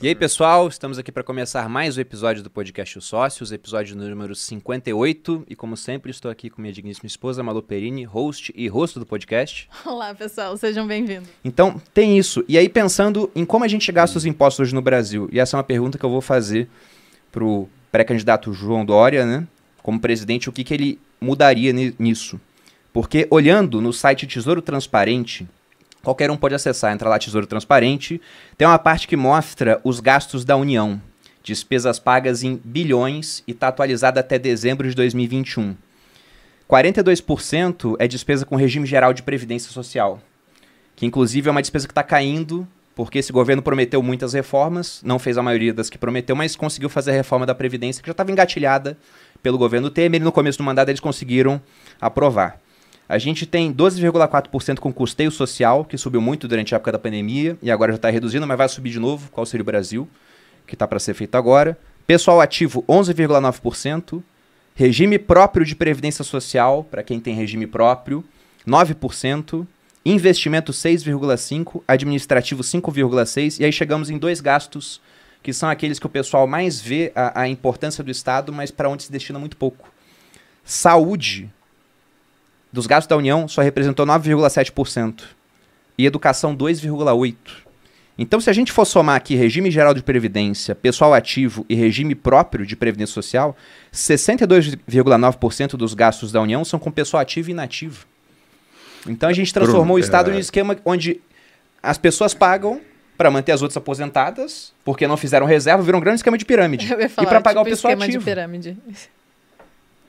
E aí, pessoal, estamos aqui para começar mais um episódio do podcast Os Sócios, episódio número 58. E como sempre, estou aqui com minha digníssima esposa, Malu Perini, host e rosto do podcast. Olá, pessoal, sejam bem-vindos. Então, tem isso. E aí, pensando em como a gente gasta os impostos hoje no Brasil, e essa é uma pergunta que eu vou fazer para o pré-candidato João Dória, né? Como presidente, o que, que ele mudaria nisso? Porque olhando no site Tesouro Transparente, Qualquer um pode acessar, entra lá Tesouro Transparente. Tem uma parte que mostra os gastos da União, despesas pagas em bilhões e está atualizada até dezembro de 2021. 42% é despesa com regime geral de previdência social, que inclusive é uma despesa que está caindo porque esse governo prometeu muitas reformas, não fez a maioria das que prometeu, mas conseguiu fazer a reforma da Previdência, que já estava engatilhada pelo governo Temer, e no começo do mandato eles conseguiram aprovar. A gente tem 12,4% com custeio social, que subiu muito durante a época da pandemia e agora já está reduzindo, mas vai subir de novo. Qual seria o Brasil? Que está para ser feito agora. Pessoal ativo, 11,9%. Regime próprio de previdência social, para quem tem regime próprio, 9%. Investimento 6,5%, administrativo 5,6%, e aí chegamos em dois gastos, que são aqueles que o pessoal mais vê a, a importância do Estado, mas para onde se destina muito pouco. Saúde, dos gastos da União só representou 9,7%. E educação 2,8%. Então, se a gente for somar aqui regime geral de previdência, pessoal ativo e regime próprio de previdência social, 62,9% dos gastos da União são com pessoal ativo e inativo. Então, a gente transformou Pronto, o Estado é... em um esquema onde as pessoas pagam para manter as outras aposentadas, porque não fizeram reserva, virou um grande esquema de pirâmide. Falar, e para pagar tipo o pessoal esquema ativo. De pirâmide.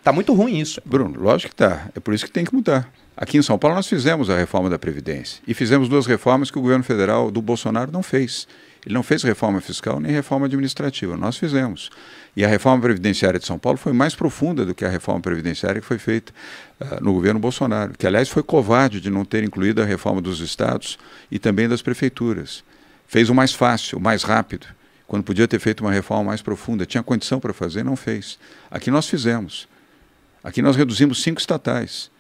Tá muito ruim isso. Bruno, lógico que tá. É por isso que tem que mudar. Aqui em São Paulo nós fizemos a reforma da Previdência e fizemos duas reformas que o governo federal do Bolsonaro não fez. Ele não fez reforma fiscal nem reforma administrativa, nós fizemos. E a reforma previdenciária de São Paulo foi mais profunda do que a reforma previdenciária que foi feita uh, no governo Bolsonaro, que aliás foi covarde de não ter incluído a reforma dos estados e também das prefeituras. Fez o mais fácil, o mais rápido, quando podia ter feito uma reforma mais profunda, tinha condição para fazer, não fez. Aqui nós fizemos. Aqui nós reduzimos cinco estatais,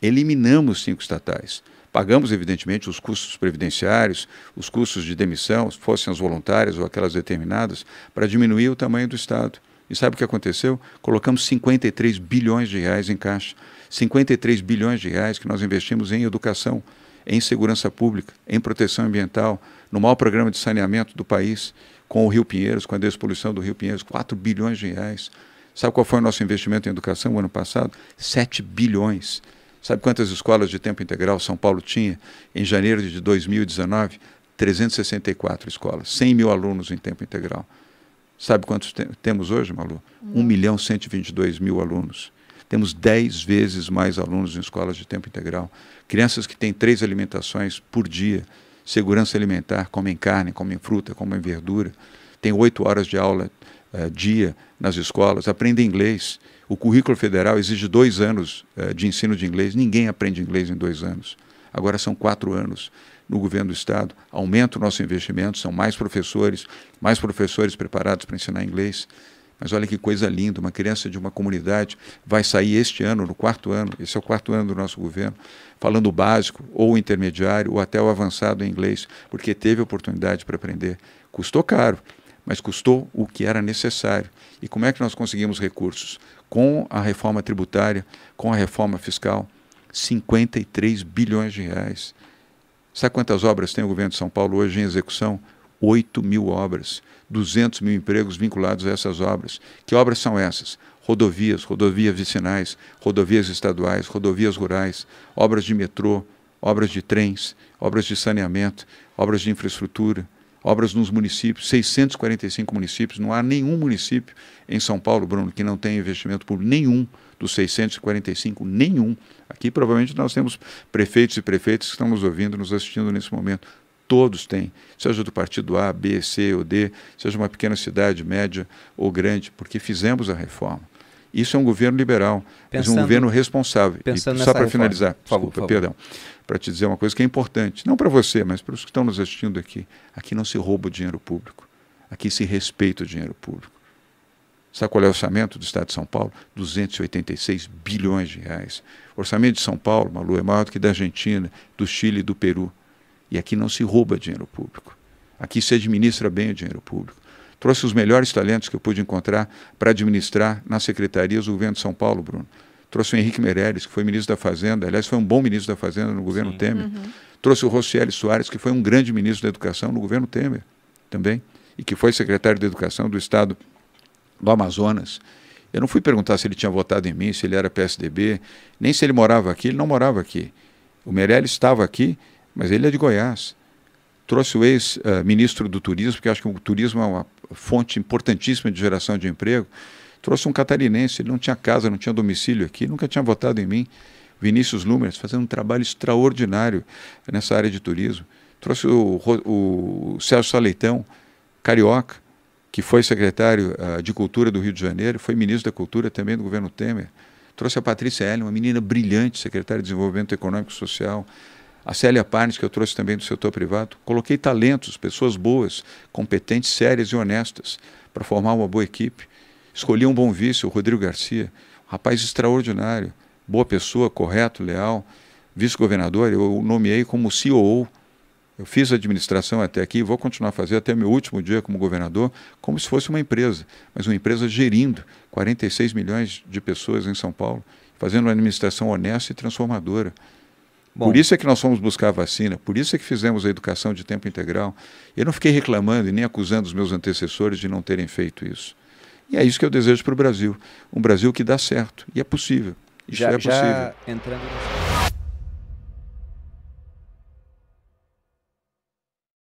eliminamos cinco estatais. Pagamos, evidentemente, os custos previdenciários, os custos de demissão, fossem as voluntárias ou aquelas determinadas, para diminuir o tamanho do Estado. E sabe o que aconteceu? Colocamos 53 bilhões de reais em caixa. 53 bilhões de reais que nós investimos em educação, em segurança pública, em proteção ambiental, no maior programa de saneamento do país, com o Rio Pinheiros, com a despoluição do Rio Pinheiros, 4 bilhões de reais. Sabe qual foi o nosso investimento em educação no ano passado? 7 bilhões. Sabe quantas escolas de tempo integral São Paulo tinha em janeiro de 2019? 364 escolas, 100 mil alunos em tempo integral. Sabe quantos te temos hoje, Malu? 1 milhão 122 mil alunos. Temos 10 vezes mais alunos em escolas de tempo integral. Crianças que têm três alimentações por dia, segurança alimentar, comem carne, comem fruta, comem verdura tem oito horas de aula uh, dia nas escolas, aprende inglês. O currículo federal exige dois anos uh, de ensino de inglês. Ninguém aprende inglês em dois anos. Agora são quatro anos no governo do Estado. Aumenta o nosso investimento, são mais professores, mais professores preparados para ensinar inglês. Mas olha que coisa linda, uma criança de uma comunidade vai sair este ano, no quarto ano, esse é o quarto ano do nosso governo, falando o básico, ou o intermediário, ou até o avançado em inglês, porque teve oportunidade para aprender. Custou caro, mas custou o que era necessário. E como é que nós conseguimos recursos? Com a reforma tributária, com a reforma fiscal, 53 bilhões de reais. Sabe quantas obras tem o governo de São Paulo hoje em execução? 8 mil obras, 200 mil empregos vinculados a essas obras. Que obras são essas? Rodovias, rodovias vicinais, rodovias estaduais, rodovias rurais, obras de metrô, obras de trens, obras de saneamento, obras de infraestrutura, obras nos municípios, 645 municípios, não há nenhum município em São Paulo, Bruno, que não tenha investimento público nenhum dos 645, nenhum. Aqui provavelmente nós temos prefeitos e prefeitas que estão nos ouvindo, nos assistindo nesse momento. Todos têm, seja do partido A, B, C ou D, seja uma pequena cidade, média ou grande, porque fizemos a reforma. Isso é um governo liberal, pensando, mas um governo responsável. E, só para finalizar, desculpa, por favor. perdão, para te dizer uma coisa que é importante, não para você, mas para os que estão nos assistindo aqui. Aqui não se rouba o dinheiro público, aqui se respeita o dinheiro público. Sabe qual é o orçamento do Estado de São Paulo? 286 bilhões de reais. O orçamento de São Paulo, Malu, é maior do que da Argentina, do Chile e do Peru. E aqui não se rouba dinheiro público. Aqui se administra bem o dinheiro público. Trouxe os melhores talentos que eu pude encontrar para administrar nas secretarias do governo de São Paulo, Bruno. Trouxe o Henrique Meirelles, que foi ministro da Fazenda, aliás, foi um bom ministro da Fazenda no governo Sim. Temer. Uhum. Trouxe o Rocieli Soares, que foi um grande ministro da Educação no governo Temer também, e que foi secretário de Educação do Estado do Amazonas. Eu não fui perguntar se ele tinha votado em mim, se ele era PSDB, nem se ele morava aqui, ele não morava aqui. O Meirelles estava aqui, mas ele é de Goiás. Trouxe o ex-ministro eh, do Turismo, porque acho que o turismo é uma fonte importantíssima de geração de emprego. Trouxe um catarinense, ele não tinha casa, não tinha domicílio aqui, nunca tinha votado em mim. Vinícius Lumers, fazendo um trabalho extraordinário nessa área de turismo. Trouxe o, o, Sérgio Saleitão, carioca, que foi secretário uh, de Cultura do Rio de Janeiro, foi ministro da Cultura também do governo Temer. Trouxe a Patrícia Hélio, uma menina brilhante, secretária de Desenvolvimento Econômico e Social. A Célia Parnes, que eu trouxe também do setor privado, coloquei talentos, pessoas boas, competentes, sérias e honestas, para formar uma boa equipe. Escolhi um bom vice, o Rodrigo Garcia, um rapaz extraordinário, boa pessoa, correto, leal, vice-governador, eu o nomeei como CEO. Eu fiz a administração até aqui, e vou continuar a fazer até meu último dia como governador, como se fosse uma empresa, mas uma empresa gerindo 46 milhões de pessoas em São Paulo, fazendo uma administração honesta e transformadora. Bom. Por isso é que nós fomos buscar vacina, por isso é que fizemos a educação de tempo integral. Eu não fiquei reclamando e nem acusando os meus antecessores de não terem feito isso. E é isso que eu desejo para o Brasil. Um Brasil que dá certo. E é possível. Isso já, é possível. Já entrando